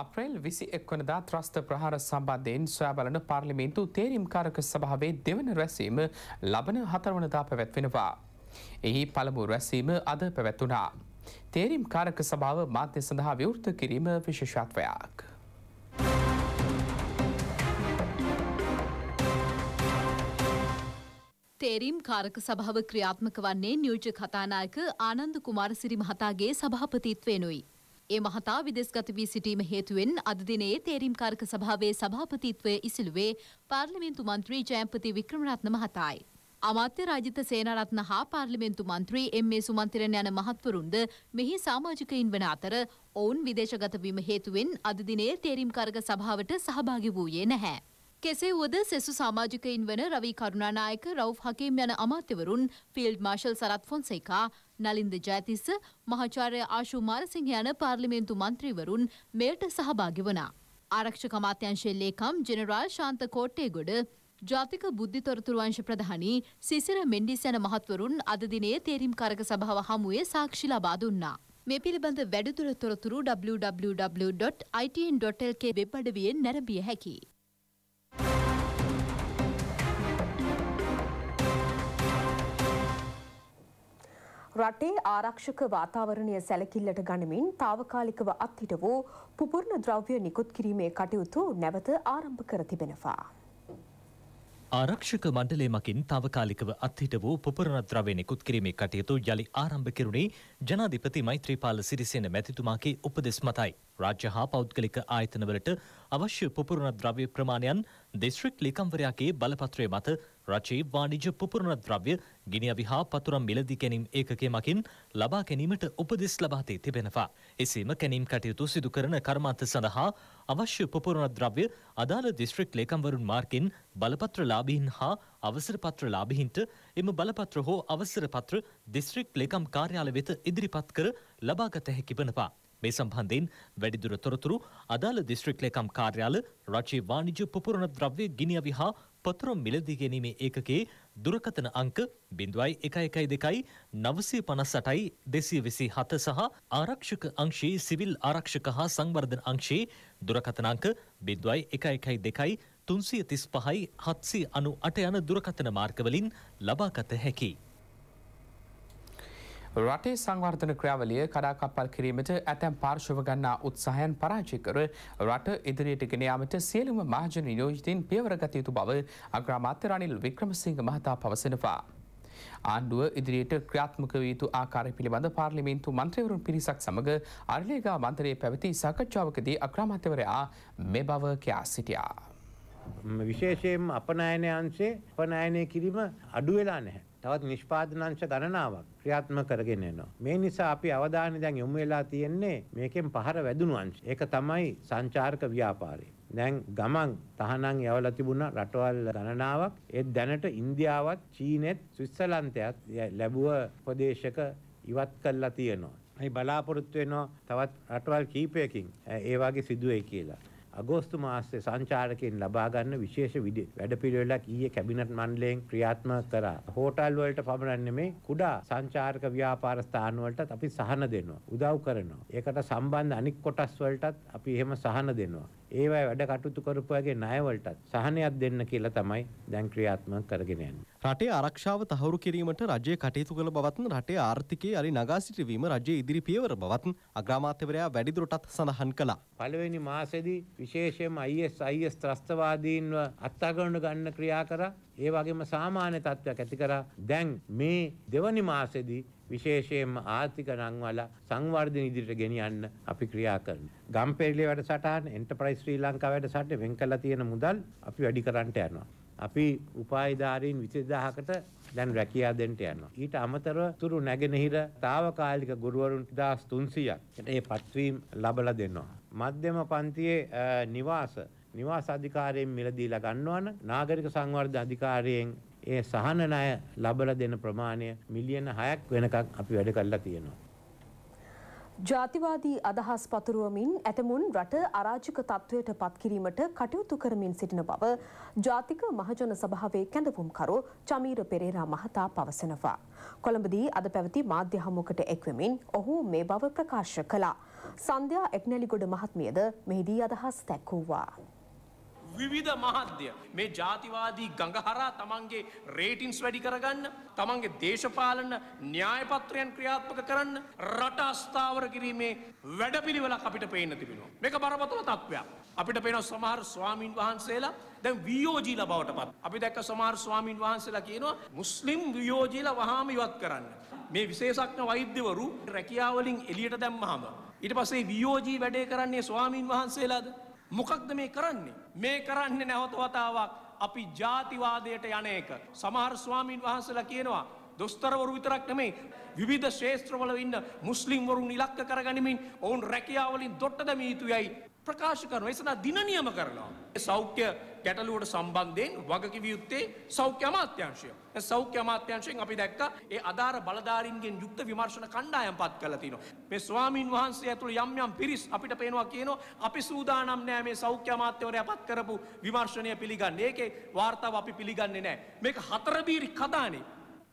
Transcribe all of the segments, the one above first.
අප්‍රේල් විසි එක්වනදා ත්‍රස්ත ප්‍රහාර සම්බන්ධයෙන් සොයාබලන පාර්ලිමේන්තු තේරීම්කාරක සභාවේ දෙවන රැසීම ලබන හතරවනදා පැවැත්වෙනවා. එහි පළමු රැසීම අද පැවැත්වනා. තේරීම්කාරක සභාව මාධ්‍ය සඳහා විවෘත කිරීම විශේෂත්වයක්. තේරීම් කාරක සභාව ක්‍රියාත්මක වන්නේ නියෝජ කතානායක ආනන්ද කුමාරසිරි මහතාගේ සභාපතිත්වෙනුයි. ඒ මහතා විදෙස්ගත වී සිටීම හේතුවෙන් අද දිනයේ තේරීම් කාරක සභාවේ සභාපතිත්වය ඉසිලුවේ පාර්ලිමේන්තු මන්ත්‍රී ජයම්පති වික්‍රමරත්න මහතායි. අමාත්‍ය රාජිත සේනරත්න හා පාර්ලිමේන්තු මන්ත්‍රී එම්.ඒ. සුමන්තිරණ යන මහත්වරුන්ද මෙහි සමාජිකයින් වන අතර ඔවුන් විදේශගත වීම හේතුවෙන් අද දිනයේ තේරීම් කාරක සභාවට සහභාගී වූයේ නැහැ. කෙසේ වුවද සෙසු සාමාජිකයින් වන රවී කරුණානායක රව් හකීම් යන අමාත්‍යවරුන් ෆිල්ඩ් මාර්ශල් සරත් ෆොන්සේකා නලින්ද ජයතිස්ස මහාචාර්ය ආශු මාරසිංහ යන පාර්ලිමේන්තු මන්ත්‍රීවරුන් මෙයට සහභාගි වනා. ආරක්ෂක අමාත්‍යංශයේ ලේකම් ජෙනරාල් ශාන්ත කෝට්ටේගොඩ ජාතික බුද්ධි තොරතුරු අංශ ප්‍රධානි සිසිර මෙන්ඩිස් යන මහත්වරුන් අද දිනේ තේරීම් කරක සභාව හමුවේ සාක්ෂි ලබා දුන්නා. මේ පිළිබඳ වැඩිදුර තොරතුරු www.itn.lk වෙබ් අඩවියෙන් නැරඹිය හැකියි. රටේ ආරක්ෂක වාතාවරණය සැලකිල්ලට ගනිමින් තාවකාලිකව අත්හිට වූ පුපුරණ ද්‍රව්‍ය නිකුත් කිරීමේ කටයුතු නැවත ආරම්භ කර තිබෙනවා. ආරක්ෂක මණ්ඩලේ මකින් තාවකාලිකව අත්හිට වූ පුපුරණ ද්‍රව්‍ය නිකුත් කිරීමේ කටයුතු යළි ආරම්භ කෙරුණේ ජනාධිපති මෛත්‍රීපාල සිරිසේන මැතිතුමාගේ උපදෙස් මතයි. රාජ්‍ය හා පෞද්ගලික ආයතනවලට අවශ්‍ය පුපුරණ ද්‍රව්‍ය ප්‍රමාණයන් දිස්ත්‍රික් ලේකම්වරයාගේ බලපත්‍රය මත රචී වාණිජ පුපුරණ ද්‍රව්‍ය ගිනි අවි හා පතුරම් මිලදී කැනීම් ඒකකය මකින් ලබා ගැනීමට උපදෙස් ලබා දී තිබෙනවා. එසේම කැනීම් කටයුතු සිදු කරන කර්මාන්ත සඳහා අවශ්‍ය පුපුරණ ද්‍රව්‍ය අදාළ දිස්ත්‍රික් ලේකම්වරුන් මාර්ගෙන් බලපත්‍රලාභීන් හා අවසර පත්‍රලාභීන්ට එම බලපත්‍ර හෝ අවසර පත්‍ර දිස්ත්‍රික් ලේකම් කාර්යාලය වෙත ඉදිරිපත් කර ලබාගත හැකි වෙනවා. මේ සම්බන්ධයෙන් වැඩිදුර තොරතුරු අදාළ දිස්ත්‍රික් ලේකම් කාර්යාල රජයේ වාණිජ පුපුරණ ද්‍රව්‍ය ගිනිඅවි හා පතුරම් මිලදී ගැනීමේ ඒකකේ දුරකථන අංක බිඳුවයි එකයි එකයි දෙකයි නවසය පනස් අටයි දෙසය විසි හත සහ ආරක්ෂක අංශයේ සිවිල් ආරක්ෂක හා සංවර්ධන අංශයේ දුරකථනංක බිඳුවයි එකයි එකයි දෙකයි තුන්සිය තිස් පහයි හත්සි අනු අට යන දුරකථන මාර්ගවලින් ලබාගත හැකි. රටේ සංවර්ධන ක්‍රියාවලිය කඩාකප්පල් කිරීමට ඇතැම් පාර්ශව ගන්නා උත්සාහයන් පරාජය කර රට ඉදිරියට ගෙන යාමට සියලුම මහජන නියෝජිතින් පියවර ගත යුතු බව අග්‍රාමාත්‍ය රනිල් වික්‍රමසිංහ මහතා පවසනවා. ආණ්ඩුව ඉදිරියට ක්‍රියාත්මක වී යුතු ආකාරය පිළිබඳ පාර්ලිමේන්තු මන්ත්‍රවරුන් පිරිසක් සමඟ අරලේගා මන්තරයේ පැවති සාකච්ඡාවකදී අක්‍රාමාත්‍යවරයා මේ බව කියා සිටියා. විශේෂයෙන් අපනයනයන්සේ පනයනය කිරීම අඩුවෙලා නැහැ. තවත් නිෂ්පාදනංශ ගණනාවක් ක්‍රියාත්මක කරගෙන යනවා. මේ නිසා අපි අවධානය දැන් යොමු වෙලා තියෙන්නේ මේකෙන් පහර වැදුණු අංශ. ඒක තමයි සංචාරක ව්‍යාපාරය. දැන් ගමන් තහනම් යවලා තිබුණා රටවල් ගණනාවක්. ඒ දැනට ඉන්දියාවත් චීනෙත් ස්විස්තරලන්තයත් ලැබුව ප්‍රදේශක ඉවත් කළා තියෙනවා. අපි බලාපොරොත්තු වෙනවා තවත් රටවල් කීපයකින් ඒ වගේ සිදුවේ කියලා. අගෝස්තු මාසයේ සංචාරකයන් ලබා ගන්න විශේෂ වැඩපිළිවෙලක් ඊයේ කැබිනට් මණ්ඩලයෙන් ක්‍රියාත්මක කරා. හෝටල් වලට පමණක් නෙමෙයි කුඩා සංචාරක ව්‍යාපාර ස්ථාන වලටත් අපි සහන දෙනවා. උදව් කරනවා. ඒකට සම්බන්ධ අනික් කොටස් වලටත් අපි එහෙම සහන දෙනවා. ඒවයි වැඩ කටයුතු කරපුවාගේ ණයවලටත් සහනයක් දෙන්න කියලා තමයි දැන් ක්‍රියාත්මක කරගෙන යන්නේ. රටේ ආරක්ෂාව තහවුරු කිරීමට රජය කටයුතු කළ බවත් රටේ ආර්ථිකයේ අලි නගා සිටුවීම රජයේ ඉදිරි පියවර බවත් අග්‍රාමාත්‍යවරයා වැඩිදුරටත් සඳහන් කළා. පළවෙනි මාසෙදී විශේෂයෙන්ම ISIS ත්‍රස්තවාදීන්ව අත්අඩංගුවට ගන්න ක්‍රියා කරා. ඒ වගේම සාමාන්‍ය තත්ත්වයක් ඇති කරා. දැන් මේ දෙවනි මාසෙදී විශේෂයෙන්ම ආර්ථික නංවල සංවර්ධන ඉදිරියට ගෙනියන්න අපි ක්‍රියා කරනවා. ගම්පෙරළේ වැඩසටහන එන්ටර්ප්‍රයිස් ශ්‍රී ලංකාව වැඩසටහනේ වෙන් කරලා තියෙන මුදල් අපි වැඩි කරන්නට යනවා. අපි උපායධාරීන් 20000කට දැන් රැකියා දෙන්න යනවා. ඊට අමතරව තුරු නැගෙනහිර తాවකාලික ගුරුවරුන් 1300ක් ඒ පත්වීම් ලබලා දෙනවා. මධ්‍යම පන්තියේ නිවාස නිවාස අධිකාරියෙන් මිලදීලා ගන්නවන නාගරික සංවර්ධන අධිකාරියෙන් ඒ සහන ණය ලබලා දෙන ප්‍රමාණය මිලියන 6ක් වෙනකන් අපි වැඩ කරලා තියෙනවා. ජාතිවාදී අදහස් පතුරුවමින් ඇතමුන් රට අරාජික තත්ත්වයට පත්කිරීමට කටයුතු කරමින් සිටින බව ජාතික මහජන සභාවේ කැඳවුම්කරු චමීර පෙරේරා මහතා පවසනවා. කොළඹදී අද පැවති මාධ්‍ය හමුවකට එක්වෙමින් ඔහු මේ බව ප්‍රකාශ කළා. සන්ධ්‍යා එක්නැලිගොඩ මහත්මියද මෙහිදී අදහස් දැක්වූවා. විවිධ මහද්‍ය. මේ ජාතිවාදී ගඟහරා තමන්ගේ රේටින්ස් වැඩි කරගන්න. තමන්ගේ දේශපාලන න්‍යායපත්‍රයන් ක්‍රියාත්මක කරන්න රට අස්ථාවර කිරීමේ වැඩපිළිවෙලක් අපිට පේන්න තිබෙනවා. මේක බරපතල තත්ත්වයක්. අපිට පේන සමහර ස්වාමීන් වහන්සේලා දැන් වියෝජීලා බවට පත්. අපි දැක්ක සමහර ස්වාමීන් වහන්සේලා කියනවා මුස්ලිම් වියෝජීලා වහාම ඉවත් කරන්න. මේ විශේෂඥ වෛද්‍යවරු රැකියාවලින් එළියට දැම්මහම ඊට පස්සේ වියෝජී වැඩේ කරන්නේ ස්වාමින් වහන්සේලාද මොකක්ද මේ කරන්නේ. මේ කරන්නේ නැවත වතාවක් අපි ජාතිවාදයට යන එක. සමහර ස්වාමීන් වහන්සලා කියනවා දොස්තරවරු විතරක් නෙමේ විවිධ ශේත්‍රවල ඉන්න මුස්ලිම්වරුන් ඉලක්ක කරගනිමින් ඔවුන් රැකියාවලින් දොට්ට දැමිය යුතුයයි ප්‍රකාශ කරනවා. ඒ සඳහා දින නියම කරනවා. සෞඛ්‍ය ගැටලුවට සම්බන්ධයෙන් වගකිව යුත්තේ සෞඛ්‍ය අමාත්‍යාංශය. සෞඛ්‍ය අමාත්‍යංශයෙන් අපි දැක්ක ඒ අදාර බලධාරින්ගෙන් යුක්ත විමර්ශන කණ්ඩායම් පත් කළ තිනවා. මේ ස්වාමීන් වහන්සේ ඇතුළු යම් යම් පිරිස් අපිට පේනවා කියනවා අපි සූදානම් නෑ මේ සෞඛ්‍ය අමාත්‍යවරයා පත් කරපු විමර්ශනය පිළිගන්න. ඒකේ වාර්තාව අපි පිළිගන්නේ නෑ. මේක හතර බීරි කදානේ.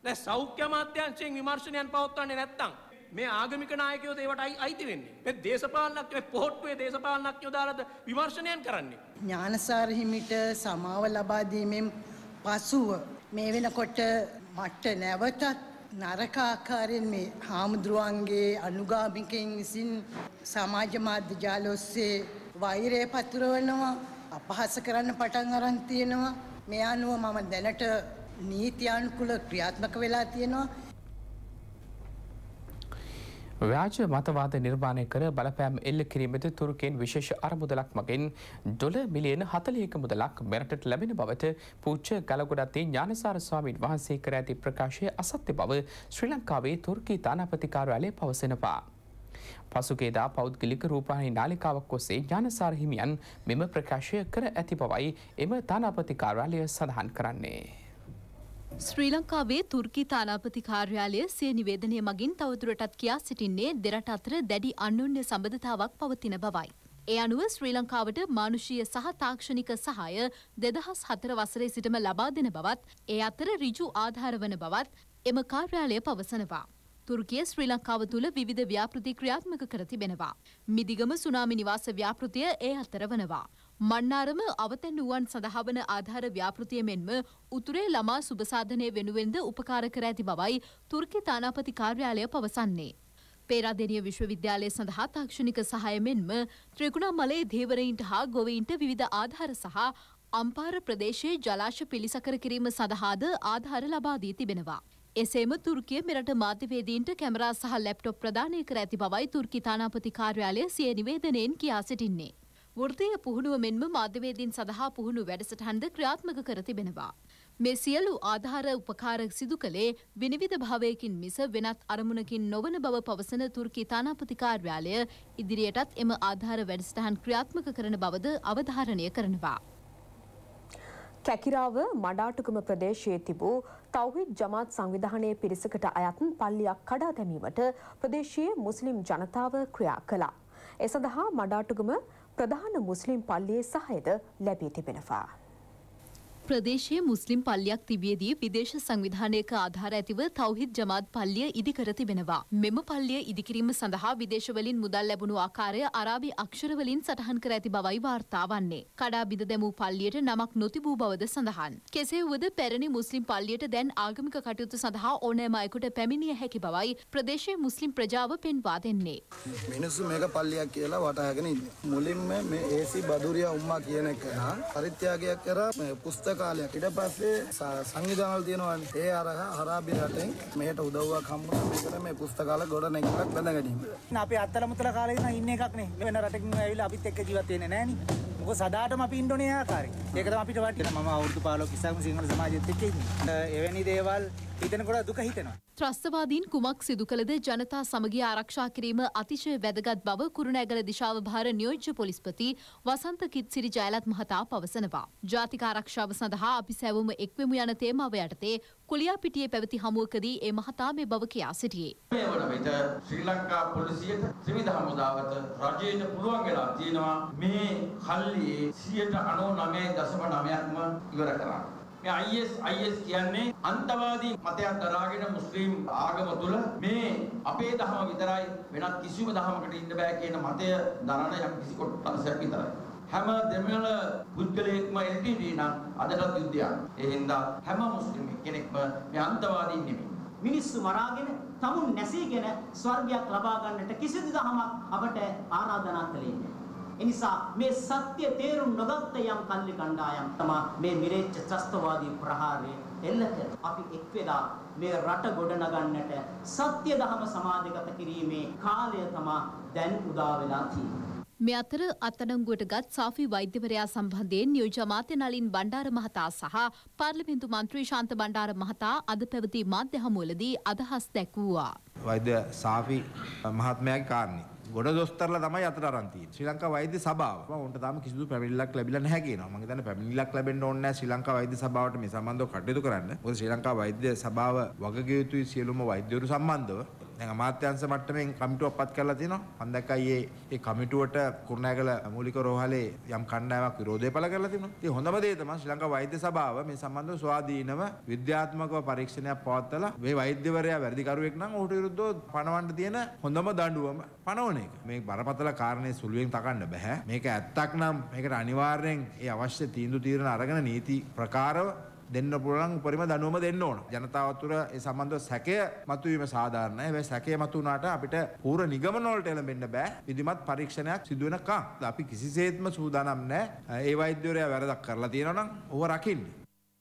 දැන් සෞඛ්‍ය අමාත්‍යංශයෙන් විමර්ශනයන් පවත්වන්නේ නැත්තම් මේ ආගමික නායකයෝ ඒවට අයිති වෙන්නේ. මේ දේශපාලනඥයෝ පොහොට්ටුවේ දේශපාලනඥයෝ දාලාද විමර්ශනයන් කරන්නේ. ඥානසාර හිමිට සමාව ලබා දීමෙන් පසුව මේ වෙනකොට මට නැවතත් නරකාකාරයෙන් මේ හාමුදුරුවන්ගේ අනුගාමිකයින් විසින් සමාජ මාධ්‍ය ජාල ඔස්සේ වෛරය පතුරවනවා අපහාස කරන්න පටන් අරන් තියෙනවා මේ අනුව මම දැනට නීතියානුකූල ක්‍රියාත්මක වෙලා තියෙනවා ව්‍යාජ මතවාද නිර්මාණය කර බලපෑම් එල්ල කිරීමද තුරුකෙන් විශේෂ අරමුදලක් මගින් ඩොල මිලියන හතලියක මුදලක් මෙරටට ලැබෙන බවට පූච්ච ගලගොඩත්තේ ඥානසාර ස්වාමීන් වහන්සේ කර ඇති ප්‍රකාශය අසත්‍ය බව ශ්‍රී ලංකාවේ තුර්කී තානාපතිකාරාලය පවසනවා. පසුගේදා පෞද්ගලික රූපාහි නාලිකාවක් ඔස්සේ ඥානසාර හිමියන් මෙම ප්‍රකාශය කර ඇති බවයි එම තානාපතිකාරාලය සඳහන් කරන්නේ. ශ්‍රී ලංකාවේ තුර්කි තානාපති කාර්යාලය සිය නිවේදනය මගින් තවදුරටත් කියා සිටින්නේ දෙරට අතර දැඩි අන්‍යුන්‍ය සබඳතාවක් පවතින බවයි. ඒ අනුව ශ්‍රී ලංකාවට මානුෂීය සහ තාක්ෂණික සහාය දෙදහස් හතර වසරේ සිටම ලබා දෙන බවත්, ඒ අතර ඍජු ආධාර වන බවත් එම කාර්යාලය පවසනවා. තුර්කිය ශ්‍රී ලංකාව තුළ විවිධ ව්‍යාපෘති ක්‍රියාත්මක කර තිබෙනවා. මිදිගම සුනාමි නිවාස ව්‍යාපෘතිය ඒ අතර වනවා. මන්නාරම අවතැන් වුවන් සඳහා වන ආධාර ව්‍යාපෘතිය මෙන්ම උතුරේ ළමා සුභසාධනය වෙනුවෙන්ද උපකාර කර ඇති බවයි තුර්කි තානාපති කාර්යාලය පවසන්නේ. පේරාදෙනිය විශ්වවිද්‍යාලය සඳහා තාක්ෂණික සහය මෙන්ම ත්‍රිකුණා මලේ ධීවරයින්ට හා ගොවයින්ට විවිධ ආධාර සහ අම්පාර ප්‍රදේශයේ ජලාශ පිළිසකර කිරීම සඳහාද ආධාර ලබා දී තිබෙනවා. එසේම තුර්කිය මෙරට මාධ්‍යවේදීන්ට කැමරා සහ ලැප්ටොප් ප්‍රදානය කර ඇති බවයි තුර්කි තානාපති කාර්යාලය සිය නිවේදනයෙන් කියා සිටින්නේ. වෘතිය පුහුණුව මෙන්ම මාධ්‍යවේදීන් සඳහා පුහුණු වැඩසටහන්ද ක්‍රියාත්මක කර තිබෙනවා. මේ සියලු ආධාර උපකාර සිදු කළේ විනිවිධ භාවයකින් මිස වෙනත් අරමුණකින් නොවන බව පවසන තුර්කී තානාපති කාර්යාලය ඉදිරියටත් එම ආධාර වැඩසටහන් ක්‍රියාත්මක කරන බවද අවධාරණය කරනවා. කැකිරාව මඩාටුකම ප්‍රදේශයේ තිබූ තවහිත් ජමාත් සංවිධානයේ පිරිසකට අයත් පල්ලියක් කඩා දැමීමට ප්‍රදේශයේ මුස්ලිම් ජනතාව ක්‍රියා කළා. එසඳහා මඩාටුගම ප්‍රධාන මුස්ලිම් පල්ලියේ සහයද ලැබී තිබෙනවා. ප්‍රදේශයේ මුස්ලිම් පල්ලියක් තිබියදී විදේශ සංවිධානයක ආධාර ඇතිව තවහිත් ජමාත් පල්ලිය ඉදිකර තිබෙනවා. මෙම පල්ලිය ඉදිකිරීම සඳහා විදේශවලින් මුදල් ලැබුණු ආකාරය අරාබි අක්ෂරවලින් සටහන් කර ඇති බවයි වාර්තා වන්නේ. කඩා බිඳ දැමූ පල්ලියට නමක් නොතිබූ බවද සඳහන්. කෙසේ වුවද පැරණි මුස්ලිම් පල්ලියට දැන් ආගමික කටයුතු සඳහා ඕනෑම අයෙකුට පැමිණිය හැකි බවයි ප්‍රදේශයේ මුස්ලිම් ප්‍රජාව පෙන්වා දෙන්නේ. මිනිස්සු මේක පල්ලියක් කියලා වටහාගෙන ඉන්නේ. මුලින්ම මේ ඒසි බදුරියා උම්මා කියන එක හරිත්‍යාගයක් කර පුස්තක කාලයක්. ඊට පස්සේ සංවිධානවල තියෙනවානේ. ඒ අරහා අරාබි රටෙන් මෙහෙට උදව්වක් හම්බුනා. මේකට මේ පුස්තකාල ගොඩ නැගිලක් බඳගැනීම. අපි අත්තර මුත්තර කාලේ ඉන්න එකක් නේ. වෙන රටකින් ඇවිල්ලා අපිත් එක්ක ජීවත් වෙන්නේ නැහැ නේ. මොක සදාටම අපි ඉන්න ඕනේ ආකාරයෙන්. ඒකද අපිට වටින මම අවුරුදු 15 කිසම සිංහල සමාජෙත් එක්ක ඉන්නේ. එවැනි දේවල් හිතනකොට දුක හිතෙනවා. ත්‍රස්තවාදීන් කුමක් සිදු කළද ජනතා සමගිය ආරක්ෂා කිරීම අතිශය වැදගත් බව කුරුණෑගල දිශාව භාර නියෝජ්‍ය පොලිස්පති වසන්ත කිත්සිරි ජයලත් මහතා පවසනවා. ජාතික ආරක්ෂාව සඳහා අපි සැවොම එක්වෙමු යන තේමාව යටතේ කුලියාපිටියේ පැවති හමුවකදී ඒ මහතා මේ බව කියා සිටියේ. මේ වන විට ශ්‍රී ලංකා පොලිසියට ත්‍රිවිධ හමුදාවත රජයට පුළුවන් වෙලා තියෙනවා මේ කල්ලියේ 99.9%ක්ම ඉවර කරන්න. මේ IS IS කියන්නේ අන්තවාදී මතයක් දරාගෙන මුස්ලිම් ආගම තුල මේ අපේ දහම විතරයි වෙනත් කිසිම දහමකට ඉන්න බෑ කියන මතය දරන යම් කිසි කොටසක් විතරයි. හැම දෙමළ පුද්ගලයෙක්ම එල්ටීටී නම් අදටත් යුද්ධයක්. ඒ හින්දා හැම මුස්ලිම් කෙනෙක්ම මේ අන්තවාදී නෙමෙයි. මිනිස්සු මරාගෙන තමුන් නැසීගෙන ස්වර්ගයක් ලබා ගන්නට කිසිදු දහමක් අපට ආරාධනා කළේ නැහැ. එනිසා මේ සත්‍ය තේරුම් නොගත්ත යම් කල්ලි කණ්ඩායම් තමා මේ මිරේච්ඡ ත්‍රස්තවාදී ප්‍රහාරය එල්ලක අපි එක් වෙලා මේ රට ගොඩනගන්නට සත්‍ය දහම සමාජගත කිරීමේ කාලය තමා දැන් උදා වෙලා තියෙන්නේ. මේ අතර අත්අඩංගුවට ගත් සාෆි වෛද්‍යවරයා සම්බන්ධයෙන් නියෝජ්‍ය අමාත්‍ය නලින් බණ්ඩාර මහතා සහ පාර්ලිමේන්තු මන්ත්‍රී ශාන්ත බණ්ඩාර මහතා අද පැවති මාධ්‍ය හමුවලදී අදහස් දැක්වුවා. වෛද්‍ය සාෆි මහත්මයාගේ කාරණේ ගොඩ දොස්තරලා තමයි අතට අරන් තියෙන්නේ. ශ්‍රී ලංකා වෛද්‍ය සභාව. උන්ට තාම කිසිදු පැමිණිල්ලක් ලැබිලා නැහැ කියනවා. මම හිතන්නේ පැමිණිල්ලක් ලැබෙන්න ඕනේ නැහැ ශ්‍රී ලංකා වෛද්‍ය සභාවට මේ සම්බන්ධව කටයුතු කරන්න. මොකද ශ්‍රී ලංකා වෛද්‍ය සභාව වගකීම් යුතුයි සියලුම වෛද්‍යවරු සම්බන්ධව. දැන් අමාත්‍යංශ මට්ටමින් කමිටුවක් පත් කරලා තිනවා. මම දැක්කයි ඒ ඒ කමිටුවට කුරුණෑගල මූලික රෝහලේ යම් කණ්ඩායමක් විරෝධය පළ කරලා තිනවා. ඉතින් හොඳම දේ තමයි ශ්‍රී ලංකා වෛද්‍ය සභාව මේ සම්බන්ධව ස්වාධීනව විද්‍යාත්මකව පරීක්ෂණයක් පවත්වලා මේ වෛද්‍යවරයා වැඩිකරුවෙක් නම් ඔහුට විරුද්ධව පනවන්න තියෙන හොඳම දඬුවම පනවන එක. මේ බරපතල කාරණේ සුළුවෙන් තකන්න බෑ. මේක ඇත්තක් නම් මේකට අනිවාර්යෙන් ඒ අවශ්‍ය තීන්දුව තීරණ අරගෙන නීති ප්‍රකාරව දෙන්න පුළුවන් උපරිම දනුවම දෙන්න ඕන. ජනතාව තුළ ඒ සම්බන්ධව සැකය මතුවීම සාධාරණයි. හැබැයි සැකය මතු වුණාට අපිට පූර්ව නිගමන වලට එළඹෙන්න බෑ. විධිමත් පරීක්ෂණයක් සිදු වෙනකම් අපි කිසිසේත්ම සූදානම් නැහැ. ඒ වෛද්‍යවරයා වැරදක් කරලා තියෙනවා නම් ඕව රකින්න.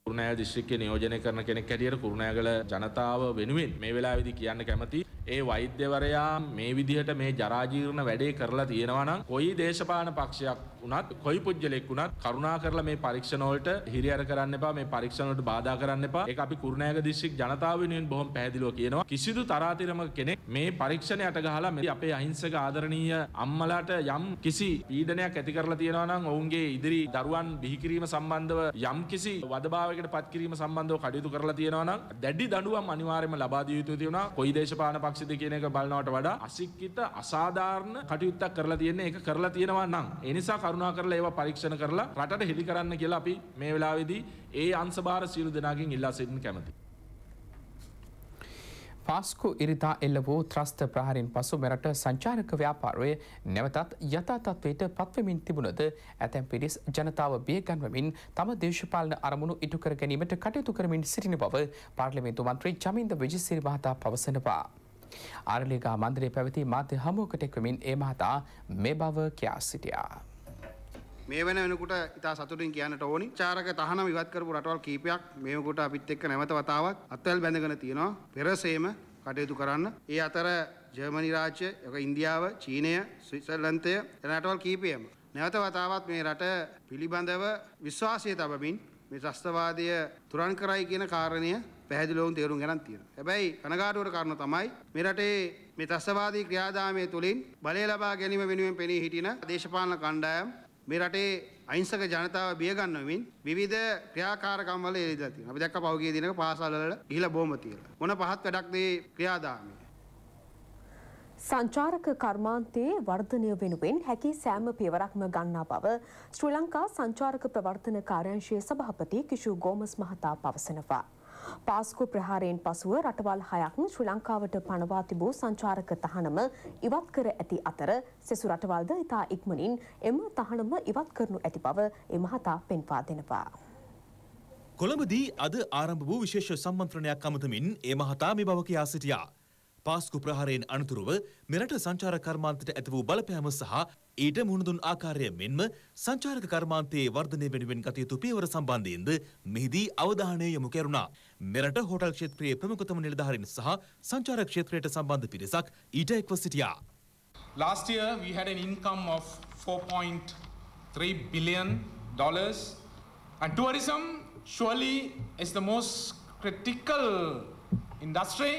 කුරුණෑගල දිස්ත්‍රික්කේ නියෝජනය කරන කෙනෙක් හැටියට කුරුණෑගල ජනතාව වෙනුවෙන් මේ වෙලාවේදී කියන්න කැමතියි ඒ වෛද්‍යවරයා මේ විදිහට මේ ජරාජීර්ණ වැඩේ කරලා තියෙනවා නම් කොයි දේශපාලන පක්ෂයක් වුණත් කොයි පුජ්‍යලෙක් වුණත් කරුණා කරලා මේ පරීක්ෂණ වලට හිරිහැර කරන්න එපා මේ පරීක්ෂණ වලට බාධා කරන්න එපා ඒක අපි කුරුණෑගල දිස්ත්‍රික් ජනතාව වෙනුවෙන් බොහොම පැහැදිලිව කියනවා කිසිදු තරාතිරමක කෙනෙක් මේ පරීක්ෂණයට ගහලා මේ අපේ අහිංසක ආදරණීය අම්මලාට යම් කිසි පීඩනයක් ඇති කරලා තියෙනවා නම් ඔවුන්ගේ ඉදිරි දරුවන් බිහි කිරීම සම්බන්ධව යම් කිසි වදභාවයකට පත් කිරීම සම්බන්ධව කටයුතු කරලා තියෙනවා නම් දැඩි දඬුවම් අනිවාර්යයෙන්ම ලබා දිය යුතු තියෙනවා කොයි දේශපාලන ආරක්ෂිත කියන එක බලනවට වඩා අසික්කිත අසාධාරණ කටයුත්තක් කරලා තියෙන්නේ ඒක කරලා තියෙනවා නම් ඒ නිසා කරුණා කරලා ඒවා පරීක්ෂණ කරලා රටට හෙළි කරන්න කියලා අපි මේ වෙලාවේදී ඒ අංශභාර සියලු දෙනාගෙන් ඉල්ලා සිටින්න කැමතියි. පාස්කු ඉරිදා එල්ල වූ ත්‍රස්ත ප්‍රහරින් පසු මෙරට සංචාරක ව්‍යාපාරය නැවතත් යථතත්වයට පත්වමින් තිබුණද ඇතැම් පිරිස් ජනතාව බියගන්වමින් තම දේශපාලන අරමුණු ඉටුකර ගැනීමට කටයුතු කරමින් සිටින බව පාර්ලිමේන්තු මන්ත්‍රී චමින්ද විජිසිරි මහතා පවසනවා. ආරලිගා මන්දිරේ පැවති මාධ්‍ය හමුවකට එක්වමින් ඒ මහතා මේ බව කියා සිටියා. මේ වෙන වෙනකොට ඉතා සතුටින් කියන්නට ඕනි චාරක තහනම් ඉවත් කරපු රටවල් කීපයක් මේකට අපිත් එක්ක නැවත වතාවක් අත්වැල් බැඳගෙන තියෙනවා පෙරසේම කටයුතු කරන්න. ඒ අතර ජර්මනි රාජ්‍ය, ඉන්දියාව, චීනය, ස්විට්සර්ලන්තය එන රටවල් කීපයම නැවත වතාවත් මේ රට පිළිබඳව විශ්වාසය තබමින් මේ ත්‍රස්තවාදය තුරන් කරයි කියන කාරණය පැහැදිලෝවන් තේරුම් ගැන් තියෙන. හැබැයි කනගාටුවට කරුණ තමයි මෙරටේ මේ තස්සවාදී ක්‍රියාදාමය තුළින් බලය ලබා ගැනීම වෙනුවෙන් පෙනී හිටින දේශපාලන කණ්ඩායම් මේ රටේ අයිංසක ජනතාව බියගන්නමින් විවිධ ක්‍රියාකාරකම් වල එළිදලා තියෙනවා. අපි දැක්ක පහුගිය දිනක පාසල් වල ගිහිලා බොම තියලා. මොන පහත් වැඩක් මේ ක්‍රියාදාමය. සංචාරක කර්මාන්තයේ වර්ධනය වෙනුවෙන් හැකි සෑම පියවරක්ම ගන්නා බව ශ්‍රී ලංකා සංචාරක ප්‍රවර්ධන කාර්යංශයේ සභාපති කිෂු ගෝමස් මහතා පවසනවා. පාස්කු ප්‍රහාරයෙන් පසුව රටවල් හයක් ශ්‍රී ලංකාවට පනවා තිබූ සංචාරක තහනම ඉවත් කර ඇති අතර සෙසු රටවල්ද ඉතා ඉක්මනින් එම තහනම ඉවත් කරනු ඇති බව එමහතා පෙන්වා දෙනවා. කොළඹදී අද ආරම්භ වූ විශේෂ සම්මන්ත්‍රණයක් අමතමින් ඒ මහතා මේ බව කියා සිටියා. පාස්කු ප්‍රහාරයෙන් අනතුරුව මෙරට සංචාර කර්මාන්තයට ඇති වූ බලපෑම සහ ඊට මුහුණ දුන් ආකාරය මෙන්ම සංචාරක කර්මාන්තයේ වර්ධනය වෙනුවෙන් කටයුතු පියවර සම්බන්ධයෙන්ද මෙහිදී අවධානය යොමු කෙරුණා. මෙරට හෝටල් ක්ෂේත්‍රයේ ප්‍රමුඛතම නිලධාරීන් සහ සංචාරක ක්ෂේත්‍රයට සම්බන්ධ පිරිසක් ඊට එක්ව සිටියා. Last year we had an income of 4.3 billion dollars and tourism surely is the most critical industry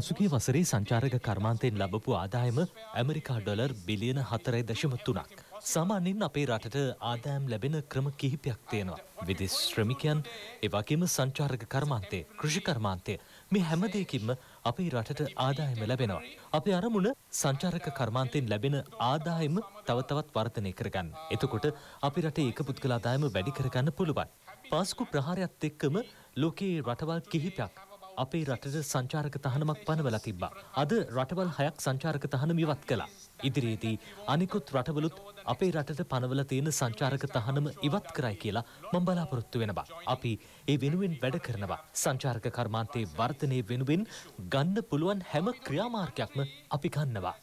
පසුගේ වසරේ සංචාරක කර්මාන්තයෙන් ලබපු ආදායම ඇමරිකා ඩොලර් බිලියන හතරයි දශම තුනක්. සාමාන්‍යයෙන් අපේ රටට ආදායම් ලැබෙන ක්‍රම කිහිපයක් තියෙනවා. විදෙස් ශ්‍රමිකයන් එවගේම සංචාරක කර්මාන්තය කෘෂිකර්මාන්තය මේ හැමදයකින්ම අපේ රටට ආදායම ලැබෙනවා. අපේ අරමුණ සංචාරක කර්මාන්තයෙන් ලැබෙන ආදායම තවතවත් වර්ධනය කරගන්න. එතකොට අපි රටේ එක පුද්ගලාදායම වැඩි කරගන්න පුළුවන්. පාස්කු ප්‍රහාරයක්ත් එක්කම ලෝකයේ රටවල් කිහිපයක් අපේ රටට සංචාරක තහනමක් පනවලා තිබ්බා. අද රටවල් හයක් සංචාරක තහනම් ඉවත් කළා. ඉදිරියේදී අනිකුත් රටවලුත් අපේ රටට පනවලා තියෙන සංචාරක තහනම ඉවත් කරයි කියලා මම බලාපොරොත්තු වෙනවා. අපි ඒ වෙනුවෙන් වැඩ කරනවා. සංචාරක කර්මාන්තයේ වර්ධනය වෙනුවෙන් ගන්න පුළුවන් හැම ක්‍රියාමාර්ගයක්ම අපි ගන්නවා.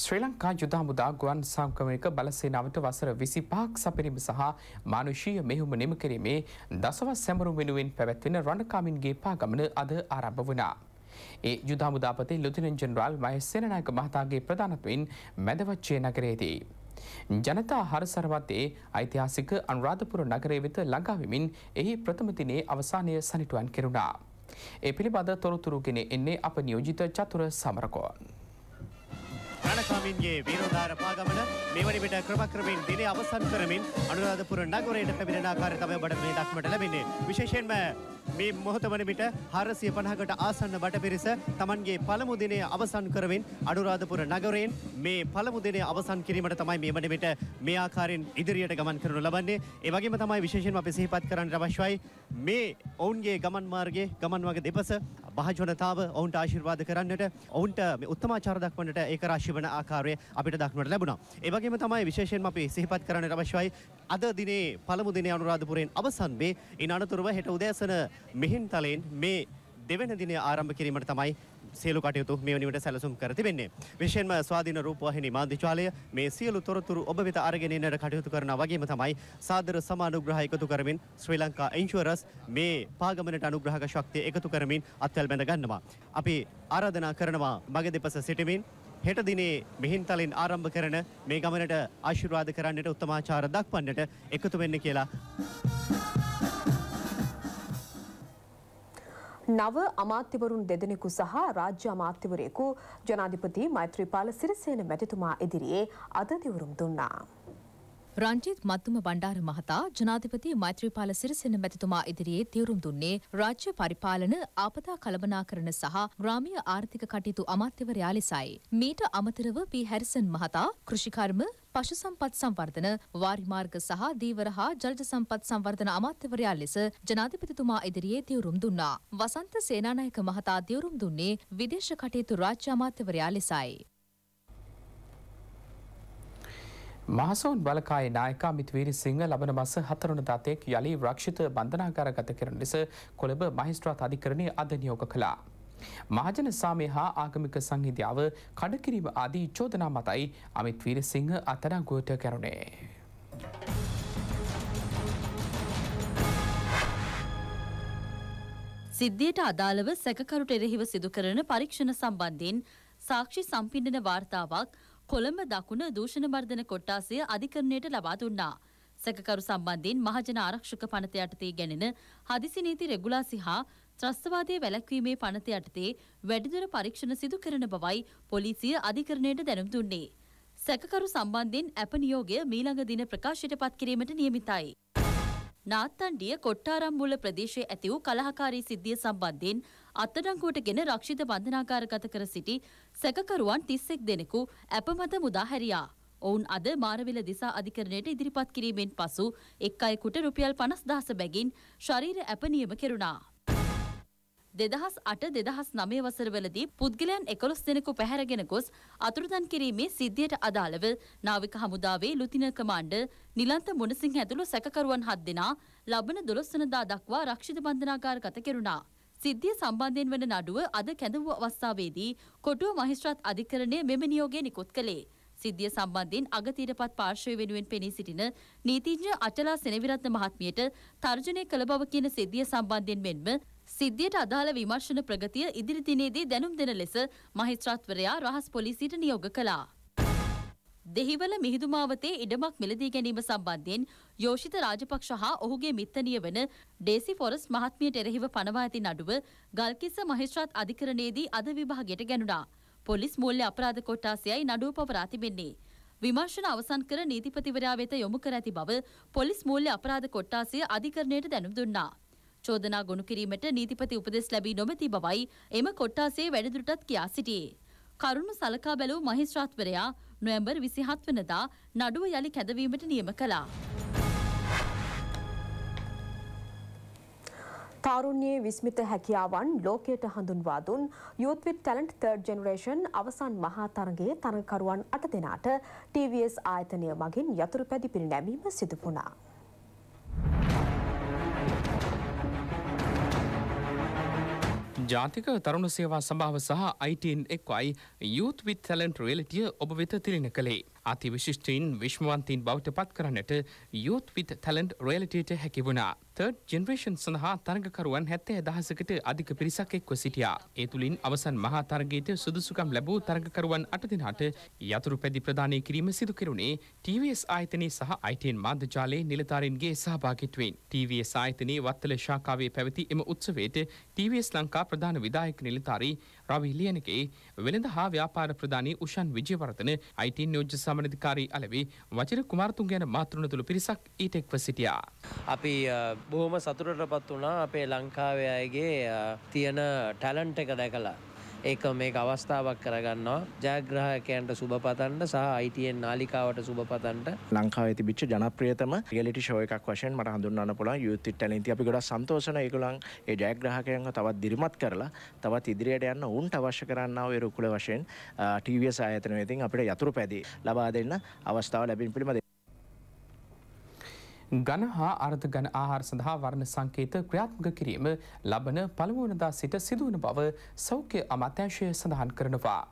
ශ්‍රී ලංකා යුද හමුදා ගුවන් සංක්‍රමයක බලසේනාවට වසර විසි පාක් සපිරිම සහ මානුෂීය මෙහුම නිම කිරීමේ දසවස් සැමරු වෙනුවෙන් පැවැත්වෙන රණකාමින්ගේ පාගමන අද ආරම්භ වනා. ඒ යුදහමුදාපති ලුතිනන් ජෙනරල් මයස්සෙනනායක මහතාගේ ප්‍රධානත්වෙන් මැදවච්චය නගරේදී. ජනතා හරසරවත්තේ ඓතිහාසික අනුරාධපුර නගරේ වෙත ලඟාවිමින් එහි ප්‍රථමතිනේ අවසානය සනිටුවන් කෙරුණා. ඒ පිළිබඳ තොරතුරුගෙන එන්නේ අප නියෝජිත චතුර සමරකෝන්. ජනකාමින්ගේ වීරෝදාර පාගමන මෙවැනි විට ක්‍රමක්‍රමයෙන් දිනේ අවසන් කරමින් අනුරාධපුර නගරයට පැමිණෙන ආකාරය තමයි ඔබට මේ දක්මට ලැබෙන්නේ. විශේෂයෙන්ම මේ මොහොත වන විට හරසිය පණහකට ආසන්න බට පිරිස තමන්ගේ පළමු දිනය අවසන් කරමින් අනුරාධපුර නගරයෙන් මේ පළමු දිනය අවසන් කිරීමට තමයි මේ වන විට මේ ආකාරයෙන් ඉදිරියට ගමන් කරනු ලබන්නේ. ඒ වගේම තමයි විශේෂයෙන්ම අපි සිහිපත් කරන්න අවශ්‍යයි මේ ඔවුන්ගේ ගමන් මාර්ගයේ ගමන් වර්ග දෙපස භාජනතාව ඔවුන්ට ආශිර්වාද කරන්නට ඔවුන්ට උත්තමාචාර දක්වන්නට ඒක රාශි වන ආකාරය අපිට දක්නට ලැබුණා. ඒ වගේම තමයි විශේෂයෙන්ම අපි සිහිපත් කරන්නට අවශ්‍යයි අද දිනේ පළමු දිනේ අනුරාධපුරයෙන් අවසන් වේ. ඉන් අනතුරුව හෙට උදෑසන මිහින්තලයෙන් මේ දෙවන දිනය ආරම්භ කිරීමට තමයි සියලු කටයුතු මේ වනිවට සැලසුම් කර තිබෙන්නේ. විශේෂයෙන්ම ස්වාධීන රූපවාහිනී මාධ්‍යජාලය මේ සියලු තොරතුරු ඔබ වෙත අරගෙන එන්නට කටයුතු කරනා වගේම තමයි සාදර සමානුග්‍රහ එකතු කරමින් ශ්‍රී ලංකා ඉන්ෂුවරස් මේ පාගමනට අනුග්‍රහක ශක්තිය එකතු කරමින් අත්වැල් බැඳ ගන්නවා. අපි ආරාධනා කරනවා මග දෙපස සිටමින් හෙට දිනේ මිහින්තලින් ආරම්භ කරන මේ ගමනට ආශිර්වාද කරන්නට උත්තමාචාර දක්වන්නට එකතු වෙන්න කියලා නව අමාත්‍යවරුන් දෙදෙනෙකු සහ රාජ්‍ය අමාත්‍යවරයෙකු ජනාධිපති මෛත්‍රීපාල සිරිසේන මැතිතුමා ඉදිරියේ අද දිවුරුම් දුන්නා. රංජිත් මත්තුම බණ්ඩාර මහතා ජනාධිපති මෛත්‍රීපාල සිරිසෙන මැතිතුමා ඉදිරියේ තීරුම් දුන්නේ රාජ්‍ය පරිපාලන ආපදා කළමනාකරණ සහ ග්‍රාමීය ආර්ථික කටයුතු අමාත්‍යවරයා ලෙසයි. මීට අමතරව පී හැරිසන් මහතා කෘෂිකර්ම පශු සම්පත් සංවර්ධන වාරිමාර්ග සහ දීවර හා ජලජ සම්පත් සංවර්ධන අමාත්‍යවරයා ලෙස ජනාධිපතිතුමා ඉදිරියේ තීරුම් දුන්නා. වසන්ත සේනානායක මහතා තීරුම් දුන්නේ විදේශ කටයුතු රාජ්‍ය අමාත්‍යවරයා ලෙසයි. මහසෝන් බලකායි නායක මිත් වීරසිංහ ලබන මස හතරවන දාතයෙක් යළි රක්ෂිත බන්ධනාගාරගත කරන ලෙස කොළඹ මහිස්ත්‍රාත් අධිකරණය අද නියෝග කළා. මහජන සාමය හා ආගමික සංහිධ්‍යාව කඩකිරීම ආදී චෝදනා මතයි අමිත් වීරසිංහ අතරංගුවට කැරුණේ. සිද්ධියට අදාළව සැකකරුට එරෙහිව සිදුකරන පරීක්ෂණ සම්බන්ධයෙන් සාක්ෂි සම්පින්ඩන වාර්තාවක් කොළඹ දකුණ දූෂණ මර්ධන කොට්ටාසය අධිකරණයට ලබා දුන්නා. සැකකරු සම්බන්ධයෙන් මහජන ආරක්ෂක පනත යටතේ ගැනෙන හදිසි නීති රෙගුලාසි හා ත්‍රස්තවාදය වැළැක්වීමේ පනත යටතේ වැඩිදුර පරීක්ෂණ සිදු කරන බවයි පොලිසිය අධිකරණයට දැනුම් දුන්නේ. සැකකරු සම්බන්ධයෙන් ඇප නියෝගය මීළඟ දින ප්‍රකාශයට පත් කිරීමට නියමිතයි. නාත්තන්ඩිය කොට්ටාරම්බුල ප්‍රදේශයේ ඇති වූ කලහකාරී සිද්ධිය සම්බන්ධයෙන් අත්අඩංගුවට ගෙන රක්ෂිත බන්ධනාගාරගත කර සිටි සැකකරුවන් 31 දෙනෙකු ඇප මත මුදා හැරියා. ඔවුන් අද මාරවිල දිසා අධිකරණයට ඉදිරිපත් කිරීමෙන් පසු එක් අයෙකුට රුපියල් පනස් දහස බැගින් ශරීර ඇප නියම කෙරුණා. දෙදහස් අට දෙදහස් නමය වසරවලදී පුද්ගලයන් එකොළොස් දෙනෙකු පැහැරගෙන ගොස් අතුරුදන් කිරීමේ සිද්ධියට අදාළව නාවික හමුදාවේ ලුතින කමාණ්ඩ නිලන්ත මොනසිංහ ඇතුළු සැකකරුවන් හත් දෙනා ලබන දොළොස්වනදා දක්වා රක්ෂිත බන්ධනාගාරගත කෙරුණා. සිද්ධිය සම්බන්ධයෙන් වන නඩුව අද කැඳවූ අවස්ථාවේදී කොටුව මහිස්ත්‍රාත් අධිකරණය මෙම නියෝගය නිකුත් කළේ. සිද්ධිය සම්බන්ධයෙන් අගතීරපත් පාර්ශවය වෙනුවෙන් පෙනී සිටින නීතිඥ අචලා සෙනවිරත්න මහත්මියට තර්ජනය කළ බව කියන සිද්ධිය සම්බන්ධයෙන් මෙන්ම සිද්ධියට අදාළ විමර්ශන ප්‍රගතිය ඉදිරි දිනේදී දැනුම් දෙන ලෙස මහිස්ත්‍රාත්වරයා රහස් පොලිසියට නියෝග කළා. දෙහිවල මිහිදුමාවතේ ඉඩමක් මිලදී ගැනීම සම්බන්ධයෙන් යෝෂිත රාජපක්ෂ හා ඔහුගේ මිත්තනිය වන ඩේසි ෆොරස් මහත්මියට එරෙහිව පනවා ඇති නඩුව ගල්කිස්ස මහේස්ත්‍රාත් අධිකරණයේදී අද විභාගයට ගැනුණා. පොලිස් මූල්‍ය අපරාධ කොට්ටාසයයි නඩුව පවරා තිබෙන්නේ. විමර්ශන අවසන් කර නීතිපතිවරයා වෙත යොමු කර ඇති බව පොලිස් මූල්‍ය අපරාධ කොට්ටාසය අධිකරණයට දැනුම් දුන්නා. චෝදනා ගොනු කිරීමට නීතිපති උපදෙස් ලැබී නොමැති බවයි එම කොට්ටාසේ වැඩිදුරටත් කියා සිටියේ. කරුණු සලකා බැලූ මහේස්ත්‍රාත්වරයා නොවැම්බර් විසිහත් වනදා නඩුව යළි කැදවීමට නියම කළා. තාරුණ්‍යයේ විස්මිත හැකියාවන් ලෝකයට හඳුන්වා දුන් Youth with Talent Third Generation අවසන් මහා තරගයේ තරගකරුවන් අට දෙනාට TVS ආයතනය මගින් යතුරුපැදි පිරිනැමීම සිදු වුණා. ජාතික තරුණ සේවා සභාව සහ අයිටන් එක්වයි යුත් විත් තැලන්ට රේලටිය ඔබ වෙත තිරෙන කළේ. අති විශිෂ්ටීන් විශ්මවන්තීන් බෞද්ධ පත් කරන්නට යුත් විත් තැලන්ට රේලටට හැකිවුණා. තර්ඩ් ජෙනරේෂන් සඳහා තරගකරුවන් හැත්තෑ දහසකට අධික පිරිසක් එක්ව සිටියා. ඒ තුළින් අවසන් මහා තරගයට සුදුසුකම් ලැබූ තරගකරුවන් අට දෙනාට යතුරු පැදි ප්‍රදානය කිරීම සිදු කෙරුණේ TVS ආයතනයේ සහ ITN මාධ්‍යජාලයේ නිලධාරීන්ගේ සහභාගිත්වයෙන්. TVS ආයතනයේ වත්තල ශාඛාවේ පැවති එම උත්සවයට TVS ලංකා ප්‍රධාන විධායක නිලධාරී රවි ලියනගේ වෙළඳ හා ව්‍යාපාර ප්‍රධානී උෂන් විජයවර්ධන ITN නියෝජ්‍ය සමනධිකාරී අලවි වජිර කුමාරතුංග යන මාතෘණ තුළු පිරිසක් ඊට එක්ව සිටියා. අපි බොහොම සතුරටපත් වුණා අපේ ලංකාවේ අයගේ තියෙන ටැලන්ට එක දැකලා. ඒක මේ අවස්ථාවක් කරගන්නවා ජයග්‍රහකයන්ට සුබපතන්ට සහ අයිටයෙන් නාලිකාවට සුබපතන්ට ලංකාව තිබිච් ජනප්‍රියතම ගෙලිට ශෝයකක් වශයෙන් මට හඳුන්න්න පුලා යුත්තට නති අපි ගොඩ සන්තෝසන ඒකුලන් ඒ ජයග්‍රහකයන්ව තවත් දිරිමත් කරලා තවත් ඉදිරියට යන්න උන්ට අවශ්‍ය කරන්නාව එරුකුල වශයෙන් ටීවිය සායතන වෙතින් අපට යතුරු පැදි ලබා දෙන්න අවස්ථාව ලැබින් පිළිම ගණ හා අර්ධ ගණ ආහාර සඳහා වර්ණ සංකේත ක්‍රියාත්මක කිරීම ලබන පළමුුවනදා සිට සිදුවන බව සෞඛ්‍ය අමාත්‍යංශය සඳහන් කරනවා.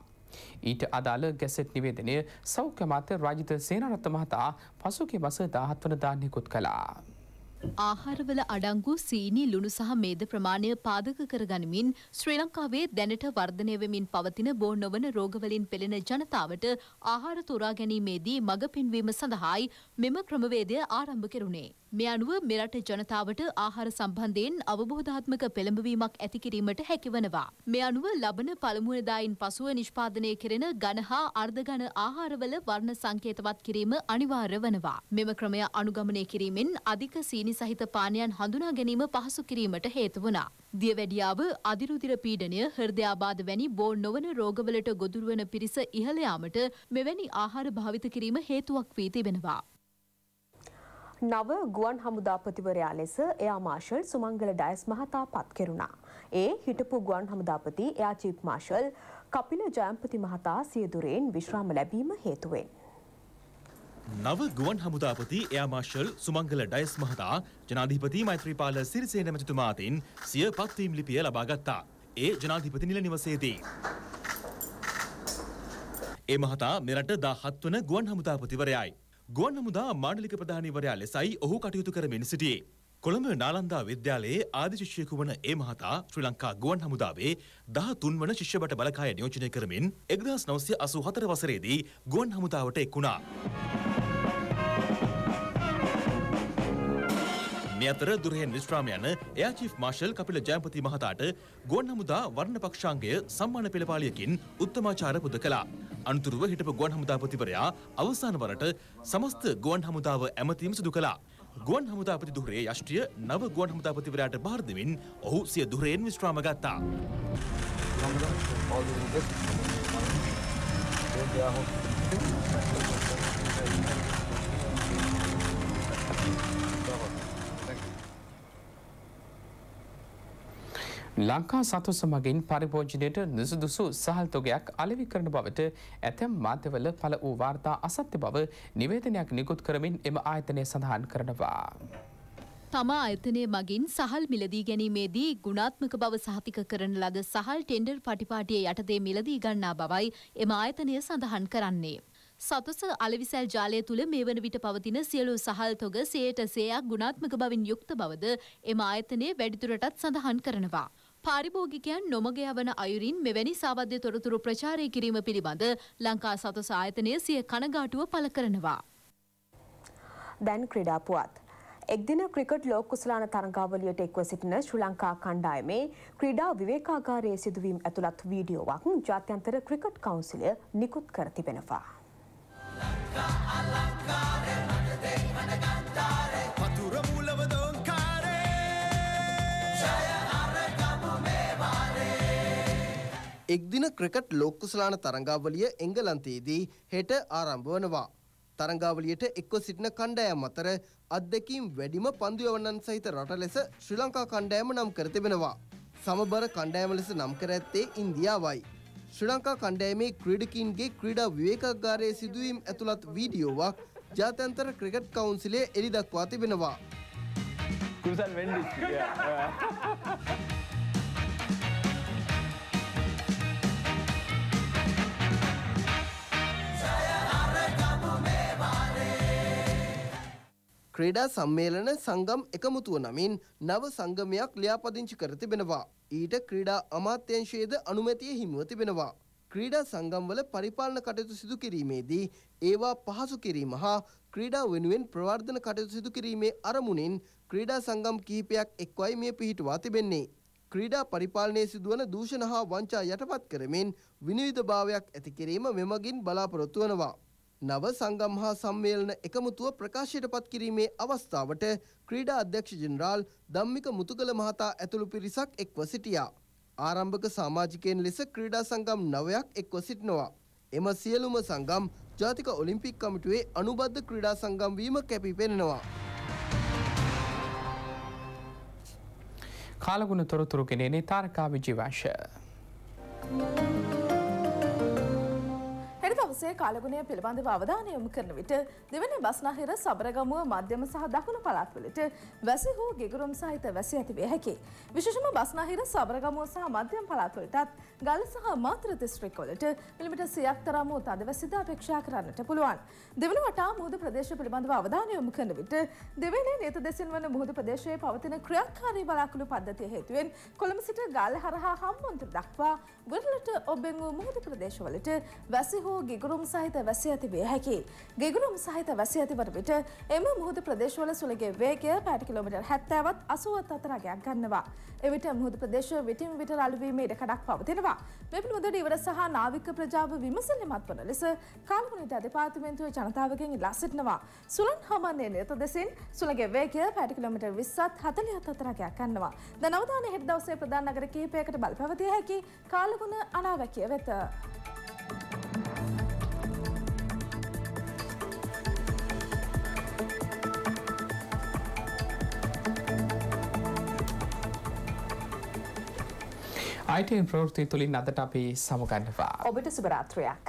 ඊට අදාළ ගැසෙට් නිවේදනය සෞඛ්‍ය මාත රජිත සේනරත්ත මහතා පසුගේ මස දාහත්වන දාන්නෙකුත් කලා. ආහාරවල අඩංගු සීනි ලුණු සහ මේද ප්‍රමාණය පාදක කරගනිමින් ශ්‍රී ලංකාවේ දැනට වර්ධනය වෙමින් පවතින බෝ නොවන රෝගවලින් පෙළෙන ජනතාවට ආහාර තෝරා ගැනීමේදී මඟ පෙන්වීම සඳහායි මෙම ක්‍රමවේදය ආරම්භ කෙරුණේ. මේ අනුව මෙරට ජනතාවට ආහාර සම්බන්ධයෙන් අවබෝධාත්මක පෙළඹවීමක් ඇති කිරීමට හැකිවනවා. මේ අනුව ලබන පළමුවනදායින් පසුව නිෂ්පාදනය කෙරෙන ඝන හා අර්ධඝන ආහාරවල වර්ණ සංකේතවත් කිරීම අනිවාර්ය වනවා. මෙම ක්‍රමය අනුගමනය කිරීමෙන් අධික සීනි සහිත පානයන් හඳුනා ගැනීම පහසු කිරීමට හේතු වුණා. දියවැඩියාව අධිරුදිර පීඩනය හෘදයාබාද වැනි බෝ නොවන රෝගවලට ගොදුරුවන පිරිස ඉහළයාමට මෙවැනි ආහාර භාවිත කිරීම හේතුවක් වී තිබෙනවා. නව ගුවන් හමුදාපතිවරයා ලෙස එයා මාර්ශල් සුමංගල ඩයස් මහතා පත් කෙරුණා. ඒ හිටපු ගුවන් හමුදාපති එයා චීප් මාර්ශල් කපිල ජයම්පති මහතා සියදුරෙන් විශ්‍රාම ලැබීම හේතුවෙන්. නව ගුවන් හමුදාපති එයා මාර්ශල් සුමංගල ඩයස් මහතා ජනාධිපති මෛත්‍රීපාල සිරිසේන මැතිතුමා අතින් සිය පත්වීම් ලිපිය ලබා ගත්තා. ඒ ජනාධිපති නිල නිවසේදී. ඒ මහතා මෙරට 17 වන ගුවන් හමුදාපතිවරයයි. ගුවන් හමුදා මාණ්ඩලික ප්‍රධානීවරයා ලෙසයි ඔහු කටයුතු කරමින් සිටියේ. කොළඹ නාලන්දා විද්‍යාලයේ ආදි ශිෂ්‍යයෙකු වන ඒ මහතා ශ්‍රී ලංකා ගුවන් හමුදාවේ 13 වන ශිෂ්‍යබට බලකාය නියෝජනය කරමින් 1984 වසරේදී ගුවන් හමුදාවට එක් වුණා. මේ අතර දුරහෙන් විශ්‍රාම යන එයා චීෆ් මාර්ෂල් කපිල ජයපති මහතාට ගුවන් හමුදා වර්ණ පක්ෂාංගය සම්මාන පෙළපාලියකින් උත්තමාචාර පුද කළා. අනතුරුව හිටපු ගුවන් හමුදාපතිවරයා අවසාන වරට සමස්ත ගුවන් හමුදාව ඇමතීම සිදු කළා. ගුවන් හමුදාපති දුරේ යෂ්ටිය නව ගුවන් හමුදාපතිවරයාට බාර දෙමින් ඔහු සිය දුරයෙන් විශ්‍රාම ගත්තා. Thank you. ලංකා සතුස මගින් පරිභෝජනයට නුසුදුසු සහල්තොගයක් අලෙවි කරන බවට ඇතැම් මාධ්‍යවල පළ වූ වාර්තා අසත්‍ය බව නිවේදනයක් නිකුත් කරමින් එම ආයතනය සඳහන් කරනවා. තමා අයතනය මගින් සහල් මිලදී ගැනීමේදී ගුණාත්මක බව සහතික කරන ලද සහල් ටෙන්ඩර් පටිපාටිය යටතේ මිලදී ගන්නා බවයි එම ආයතනය සඳහන් කරන්නේ. සතස අලවිසැල් ජාලය තුළ මේ වන විට පවතින සියලු සහල් තොග සයට සයක් ගුණාත්මක බවින් යුක්ත බවද එම ආයතනය වැඩිතුරටත් සඳහන් කරනවා. පාරිභෝගිකයන් නොමග යවන අයුරින් මෙවැනි සාබද්ධ්‍ය තොරතුරු ප්‍රචාරය කිරීම පිළිබඳ ලංකා සතස ආයතනය සිය කනගාටුව පළ කරනවා. දැන් ක්‍රඩා පුවත්. එක්දින ක්‍රිකට් ලෝක කුසලාන තරගාවලියට එක්ව සිටින ශ්‍රී ලංකා කණ්ඩායමේ ක්‍රීඩා විවේකාගාරයේ සිදුවීම් ඇතුළත් වීඩියෝවක් ජාත්‍යන්තර ක්‍රිකට් කවුන්සිලය නිකුත් කර තිබෙනවා. එක්දින ක්‍රිකට් ලෝක්කුසලාන තරංගාවලිය එංගලන්තයේදී හෙට ආරම්භ වනවා. තරංගාවලියට එක්ව සිටින කණ්ඩෑම් අතර අත්දැකීම් වැඩිම පන්දු යවන්නන් සහිත රට ලෙස ශ්‍රී ලංකා කණ්ඩෑම නම් කර තිබෙනවා. සමබර කණ්ඩෑම ලෙස නම් කර ඇත්තේ ඉන්දියාවයි. ශ්‍රී ලංකා කණ්ඩෑමේ ක්‍රීඩකින්ගේ ක්‍රීඩා විවේකගාරයේ සිදුවීම් ඇතුළත් වීඩියෝවක් ජාත්‍යන්තර ක්‍රිකට් කවුන්සිලේ එළිදක්වා තිබෙනවා. කුසල් වෙන්ඩිස්. ක්‍රීඩා සම්මේලන සංගම් එකමුතුව නමින් නව සංගමයක් ලියාපදිංචි කර තිබෙනවා. ඊට ක්‍රීඩා අමාත්‍යංශයේද අනුමැතිය හිමිව තිබෙනවා. ක්‍රීඩා සංගම්වල පරිපාලන කටයුතු සිදු කිරීමේදී ඒවා පහසු කිරීම හා ක්‍රීඩා වෙනුවෙන් ප්‍රවර්ධන කටයුතු සිදු කිරීමේ අරමුණින් ක්‍රීඩා සංගම් කිහිපයක් එක්වයි මේ පිහිටුවා තිබෙන්නේ. ක්‍රීඩා පරිපාලනයේ සිදුවන දූෂණ හා වංචා යටපත් කරමින් විනිවිදභාවයක් ඇති කිරීම මෙමගින් බලාපොරොත්තු වනවා. නව සංගම් හා සම්මේලන එකමුතුව ප්‍රකාශයට පත් කිරීමේ අවස්ථාවට ක්‍රීඩා අධ්‍යක්ෂ ජෙනරාල් ධම්මික මුතුගල මහතා ඇතුළු පිරිසක් එක්ව සිටියා. ආරම්භක සමාජිකයන් ලෙස ක්‍රීඩා සංගම් නවයක් එක්ව සිටිනවා. එම සියලුම සංගම් ජාතික ඔලිම්පික් කමිටුවේ අනුබද්ධ ක්‍රීඩා සංගම් වීම කැපී පෙනෙනවා. කාලගුණ තොරතුරු කෙනේ තාරකා විජිවංශ. Thank you. අද දවසේ කාලගුණය පිළිබඳව අවධානය යොමු කරන විට දෙවැනි බස්නාහිර සබරගමුව මධ්‍යම සහ දකුණු පළාත්වලට වැසි හෝ ගිගුරුම් සහිත වැසි ඇති විය හැකි. විශේෂම බස්නාහිර සබරගමුව සහ මධ්‍යම පළාත්වලටත් ගල් සහ මාතර දිස්ත්‍රික්කවලට මිලිමිටර් 100ක් තරම් වූ තද වැසිද අපේක්ෂා කරන්නට පුළුවන්. දෙවන වටා මුහුදු ප්‍රදේශ පිළිබඳව අවධානය යොමු කරන විට දෙවැනි නියත දෙසින් වන මුහුදු ප්‍රදේශයේ පවතින ක්‍රියාකාරී බලාකුළු පද්ධතිය හේතුවෙන් කොළඹ සිට ගල් හරහා හම්බන්තොට දක්වා ගොඩලට ඔබෙන් වූ මුහුදු ප්‍රදේශවලට වැසි හෝ වූ ගිගුරුම් සහිත වැසි ඇති විය හැකි. ගිගුරුම් සහිත වැසි ඇතිවට විට එම මුහුදු ප්‍රදේශවල සුළගේ වේගය පැට කිලෝමීටර් හැත්තෑවත් අසුවත් අතරගයක් ගන්නවා. එවිට මුහුදු ප්‍රදේශ විටින් විට අලුවීමේ ඉඩකඩක් පවතිනවා. මේ පිළිබඳ ඉවර සහ නාවික ප්‍රජාව විමසලිමත් වන ලෙස කාලමුණිට අධිපාර්තමේන්තුවේ ජනතාවගෙන් ඉල්ලා සිටිනවා. සුළන් හමන්නේ නිරත දෙසින් සුළගේ වේගය පැට කිලෝමීටර් 20ත් 40ත් අතරගයක් ගන්නවා. ද නවදාන හෙට දවසේ ප්‍රධාන නගර කිහිපයකට බල පැවතිය හැකි කාලගුණ අනාවැකිය වෙත. අයිටන් ප්‍රෘතිය තුළින් අදට අපි සමුගන්නවා. ඔබට සුභරාත්‍රයක්.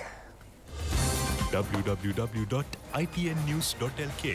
www.itnnews.lk